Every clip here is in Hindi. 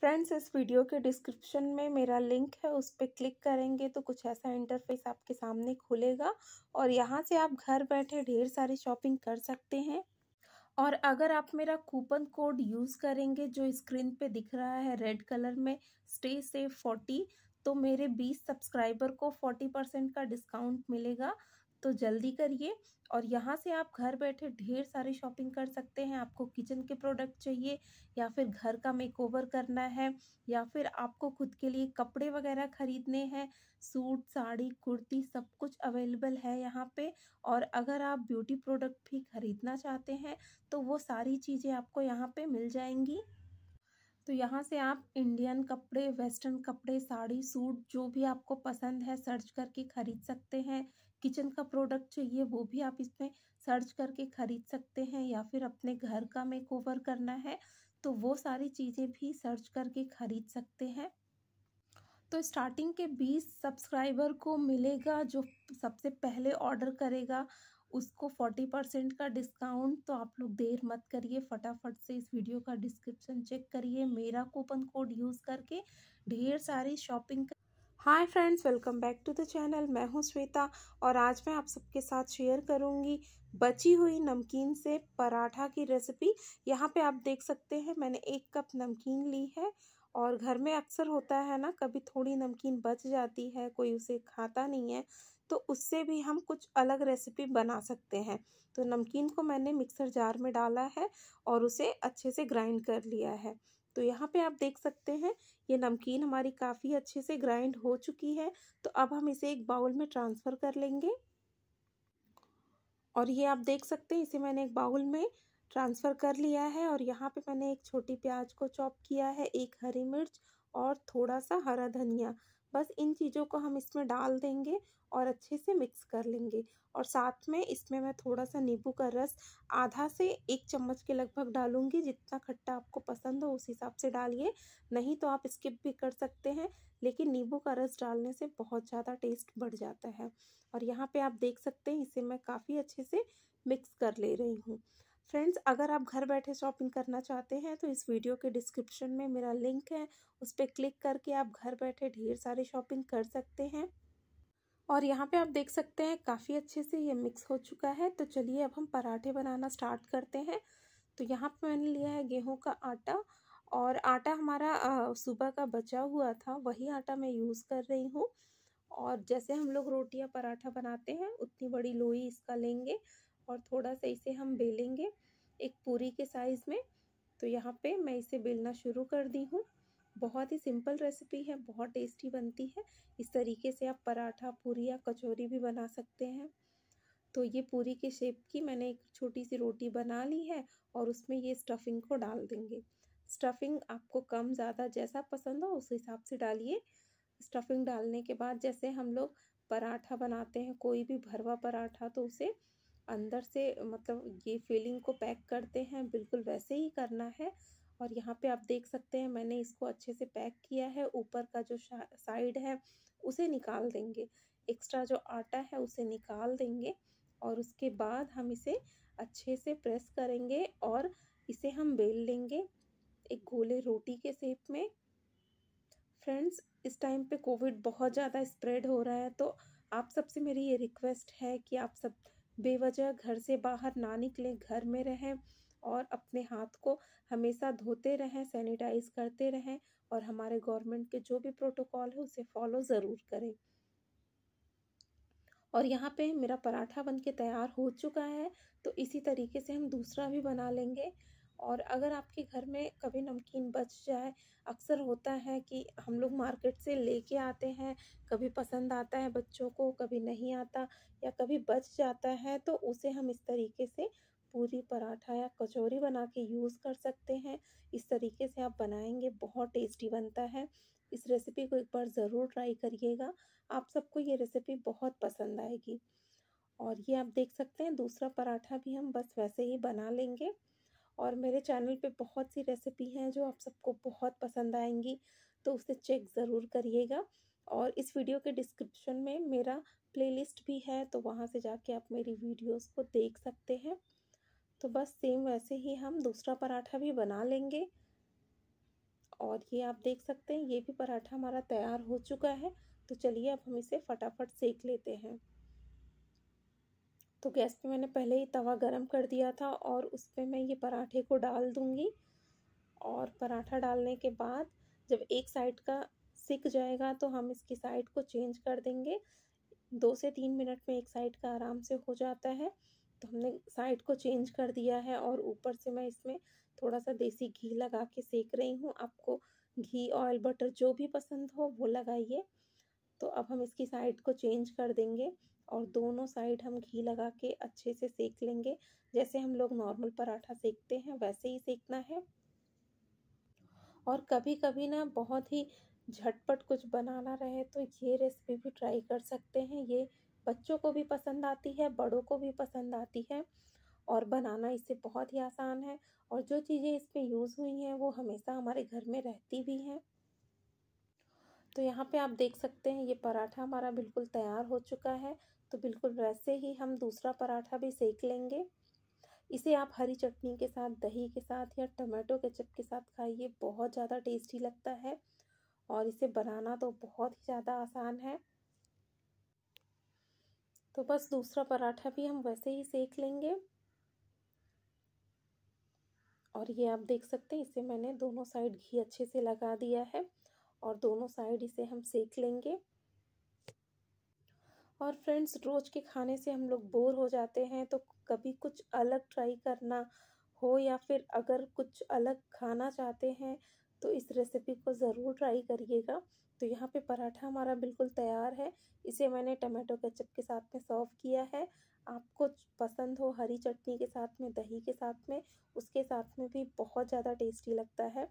फ्रेंड्स इस वीडियो के डिस्क्रिप्शन में मेरा लिंक है उस पर क्लिक करेंगे तो कुछ ऐसा इंटरफेस आपके सामने खुलेगा और यहाँ से आप घर बैठे ढेर सारी शॉपिंग कर सकते हैं और अगर आप मेरा कूपन कोड यूज़ करेंगे जो स्क्रीन पे दिख रहा है रेड कलर में स्टे सेफ फोर्टी तो मेरे बीस सब्सक्राइबर को फोर्टी परसेंट का डिस्काउंट मिलेगा तो जल्दी करिए और यहाँ से आप घर बैठे ढेर सारी शॉपिंग कर सकते हैं आपको किचन के प्रोडक्ट चाहिए या फिर घर का मेकओवर करना है या फिर आपको खुद के लिए कपड़े वगैरह खरीदने हैं सूट साड़ी कुर्ती सब कुछ अवेलेबल है यहाँ पे और अगर आप ब्यूटी प्रोडक्ट भी खरीदना चाहते हैं तो वो सारी चीज़ें आपको यहाँ पर मिल जाएंगी तो यहाँ से आप इंडियन कपड़े वेस्टर्न कपड़े साड़ी सूट जो भी आपको पसंद है सर्च करके ख़रीद सकते हैं किचन का प्रोडक्ट चाहिए वो भी आप इसमें सर्च करके ख़रीद सकते हैं या फिर अपने घर का मेक ओवर करना है तो वो सारी चीज़ें भी सर्च करके ख़रीद सकते हैं तो स्टार्टिंग के 20 सब्सक्राइबर को मिलेगा जो सबसे पहले ऑर्डर करेगा उसको 40 परसेंट का डिस्काउंट तो आप लोग देर मत करिए फटाफट से इस वीडियो का डिस्क्रिप्शन चेक करिए मेरा कूपन कोड यूज़ करके ढेर सारी शॉपिंग कर... hi friends welcome back to the channel मैं हूं श्वेता और आज मैं आप सबके साथ शेयर करूंगी बची हुई नमकीन से पराठा की रेसिपी यहाँ पे आप देख सकते हैं मैंने एक कप नमकीन ली है और घर में अक्सर होता है ना कभी थोड़ी नमकीन बच जाती है कोई उसे खाता नहीं है तो उससे भी हम कुछ अलग रेसिपी बना सकते हैं तो नमकीन को मैंने मिक्सर जार में डाला है और उसे अच्छे से ग्राइंड कर लिया है तो यहाँ पे आप देख सकते हैं ये नमकीन हमारी काफ़ी अच्छे से ग्राइंड हो चुकी है तो अब हम इसे एक बाउल में ट्रांसफ़र कर लेंगे और ये आप देख सकते हैं इसे मैंने एक बाउल में ट्रांसफ़र कर लिया है और यहाँ पे मैंने एक छोटी प्याज को चॉप किया है एक हरी मिर्च और थोड़ा सा हरा धनिया बस इन चीज़ों को हम इसमें डाल देंगे और अच्छे से मिक्स कर लेंगे और साथ में इसमें मैं थोड़ा सा नींबू का रस आधा से एक चम्मच के लगभग डालूंगी जितना खट्टा आपको पसंद हो उस हिसाब से डालिए नहीं तो आप स्किप भी कर सकते हैं लेकिन नींबू का रस डालने से बहुत ज़्यादा टेस्ट बढ़ जाता है और यहाँ पे आप देख सकते हैं इसे मैं काफ़ी अच्छे से मिक्स कर ले रही हूँ फ्रेंड्स अगर आप घर बैठे शॉपिंग करना चाहते हैं तो इस वीडियो के डिस्क्रिप्शन में मेरा लिंक है उस पर क्लिक करके आप घर बैठे ढेर सारी शॉपिंग कर सकते हैं और यहाँ पे आप देख सकते हैं काफ़ी अच्छे से ये मिक्स हो चुका है तो चलिए अब हम पराठे बनाना स्टार्ट करते हैं तो यहाँ पर मैंने लिया है गेहूँ का आटा और आटा हमारा सुबह का बचा हुआ था वही आटा मैं यूज़ कर रही हूँ और जैसे हम लोग रोटी या पराठा बनाते हैं उतनी बड़ी लोई इसका लेंगे और थोड़ा सा इसे हम बेलेंगे एक पूरी के साइज़ में तो यहाँ पे मैं इसे बेलना शुरू कर दी हूँ बहुत ही सिंपल रेसिपी है बहुत टेस्टी बनती है इस तरीके से आप पराठा पूरी या कचौरी भी बना सकते हैं तो ये पूरी के शेप की मैंने एक छोटी सी रोटी बना ली है और उसमें ये स्टफिंग को डाल देंगे स्टफिंग आपको कम ज़्यादा जैसा पसंद हो उस हिसाब से डालिए स्टफिंग डालने के बाद जैसे हम लोग पराठा बनाते हैं कोई भी भरवा पराठा तो उसे अंदर से मतलब ये फीलिंग को पैक करते हैं बिल्कुल वैसे ही करना है और यहाँ पे आप देख सकते हैं मैंने इसको अच्छे से पैक किया है ऊपर का जो साइड है उसे निकाल देंगे एक्स्ट्रा जो आटा है उसे निकाल देंगे और उसके बाद हम इसे अच्छे से प्रेस करेंगे और इसे हम बेल लेंगे एक गोले रोटी के सेप में फ्रेंड्स इस टाइम पे कोविड बहुत ज़्यादा स्प्रेड हो रहा है तो आप सबसे मेरी ये रिक्वेस्ट है कि आप सब बेवजह घर से बाहर ना निकलें घर में रहें और अपने हाथ को हमेशा धोते रहें सैनिटाइज करते रहें और हमारे गवर्नमेंट के जो भी प्रोटोकॉल है उसे फॉलो ज़रूर करें और यहाँ पे मेरा पराठा बन के तैयार हो चुका है तो इसी तरीके से हम दूसरा भी बना लेंगे और अगर आपके घर में कभी नमकीन बच जाए अक्सर होता है कि हम लोग मार्केट से लेके आते हैं कभी पसंद आता है बच्चों को कभी नहीं आता या कभी बच जाता है तो उसे हम इस तरीके से पूरी पराठा या कचौरी बना के यूज़ कर सकते हैं इस तरीके से आप बनाएंगे बहुत टेस्टी बनता है इस रेसिपी को एक बार ज़रूर ट्राई करिएगा आप सबको ये रेसिपी बहुत पसंद आएगी और ये आप देख सकते हैं दूसरा पराठा भी हम बस वैसे ही बना लेंगे और मेरे चैनल पे बहुत सी रेसिपी हैं जो आप सबको बहुत पसंद आएंगी तो उसे चेक ज़रूर करिएगा और इस वीडियो के डिस्क्रिप्शन में मेरा प्लेलिस्ट भी है तो वहाँ से जाके आप मेरी वीडियोस को देख सकते हैं तो बस सेम वैसे ही हम दूसरा पराठा भी बना लेंगे और ये आप देख सकते हैं ये भी पराठा हमारा तैयार हो चुका है तो चलिए अब हम इसे फटाफट सेक लेते हैं तो गैस पे मैंने पहले ही तवा गरम कर दिया था और उस पर मैं ये पराठे को डाल दूँगी और पराठा डालने के बाद जब एक साइड का सिक जाएगा तो हम इसकी साइड को चेंज कर देंगे दो से तीन मिनट में एक साइड का आराम से हो जाता है तो हमने साइड को चेंज कर दिया है और ऊपर से मैं इसमें थोड़ा सा देसी घी लगा के सेक रही हूँ आपको घी ऑयल बटर जो भी पसंद हो वो लगाइए तो अब हम इसकी साइड को चेंज कर देंगे और दोनों साइड हम घी लगा के अच्छे से सेक लेंगे जैसे हम लोग नॉर्मल पराठा सेकते हैं वैसे ही सेकना है और कभी कभी ना बहुत ही झटपट कुछ बनाना रहे तो ये रेसिपी भी ट्राई कर सकते हैं ये बच्चों को भी पसंद आती है बड़ों को भी पसंद आती है और बनाना इससे बहुत ही आसान है और जो चीज़ें इसमें यूज़ हुई हैं वो हमेशा हमारे घर में रहती भी हैं तो यहाँ पे आप देख सकते हैं ये पराठा हमारा बिल्कुल तैयार हो चुका है तो बिल्कुल वैसे ही हम दूसरा पराठा भी सेक लेंगे इसे आप हरी चटनी के साथ दही के साथ या टमाटो केचप के साथ खाइए बहुत ज़्यादा टेस्टी लगता है और इसे बनाना तो बहुत ही ज़्यादा आसान है तो बस दूसरा पराठा भी हम वैसे ही सेक लेंगे और ये आप देख सकते हैं इसे मैंने दोनों साइड घी अच्छे से लगा दिया है और दोनों साइड इसे हम सेक लेंगे और फ्रेंड्स रोज़ के खाने से हम लोग बोर हो जाते हैं तो कभी कुछ अलग ट्राई करना हो या फिर अगर कुछ अलग खाना चाहते हैं तो इस रेसिपी को ज़रूर ट्राई करिएगा तो यहाँ पे पराठा हमारा बिल्कुल तैयार है इसे मैंने टमाटो केचप के साथ में सर्व किया है आपको पसंद हो हरी चटनी के साथ में दही के साथ में उसके साथ में भी बहुत ज़्यादा टेस्टी लगता है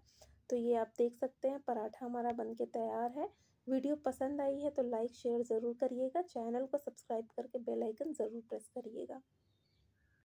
तो ये आप देख सकते हैं पराठा हमारा बन के तैयार है वीडियो पसंद आई है तो लाइक शेयर ज़रूर करिएगा चैनल को सब्सक्राइब करके बेल आइकन ज़रूर प्रेस करिएगा